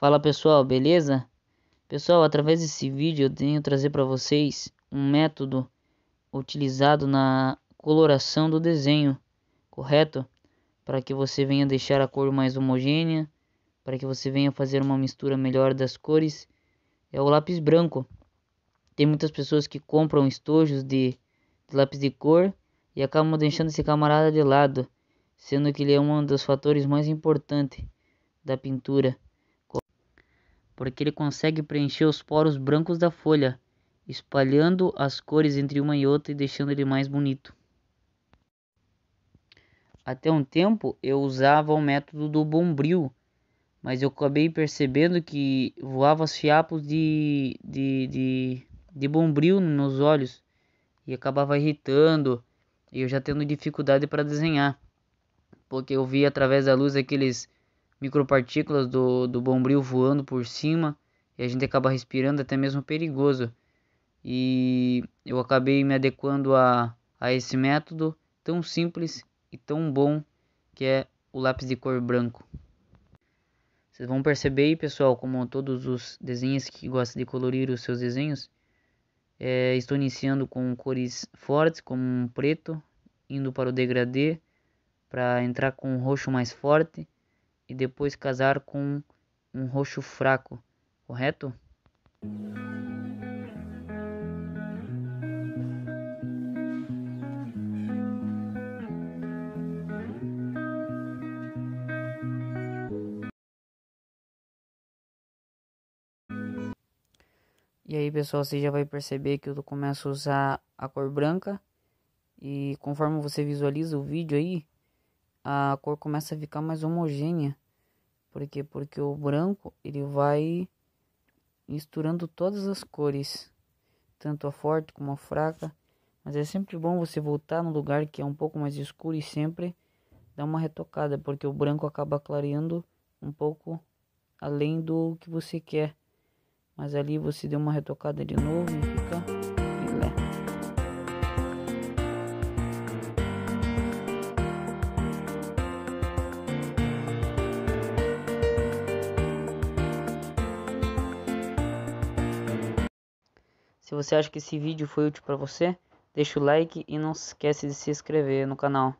Fala pessoal, beleza? Pessoal, através desse vídeo eu tenho trazer para vocês um método utilizado na coloração do desenho, correto? Para que você venha deixar a cor mais homogênea, para que você venha fazer uma mistura melhor das cores, é o lápis branco. Tem muitas pessoas que compram estojos de, de lápis de cor e acabam deixando esse camarada de lado, sendo que ele é um dos fatores mais importantes da pintura porque ele consegue preencher os poros brancos da folha, espalhando as cores entre uma e outra e deixando ele mais bonito. Até um tempo eu usava o método do bombril, mas eu acabei percebendo que voava fiapos de, de, de, de bombril nos olhos e acabava irritando e eu já tendo dificuldade para desenhar, porque eu via através da luz aqueles micropartículas do, do bombril voando por cima e a gente acaba respirando é até mesmo perigoso. E eu acabei me adequando a, a esse método tão simples e tão bom que é o lápis de cor branco. Vocês vão perceber aí, pessoal, como todos os desenhos que gostam de colorir os seus desenhos, é, estou iniciando com cores fortes, como um preto, indo para o degradê, para entrar com um roxo mais forte, e depois casar com um roxo fraco, correto? E aí, pessoal, você já vai perceber que eu começo a usar a cor branca. E conforme você visualiza o vídeo aí, a cor começa a ficar mais homogênea. Por quê? Porque o branco ele vai misturando todas as cores, tanto a forte como a fraca. Mas é sempre bom você voltar no lugar que é um pouco mais escuro e sempre dar uma retocada, porque o branco acaba clareando um pouco além do que você quer. Mas ali você deu uma retocada de novo e fica Se você acha que esse vídeo foi útil para você, deixa o like e não esquece de se inscrever no canal.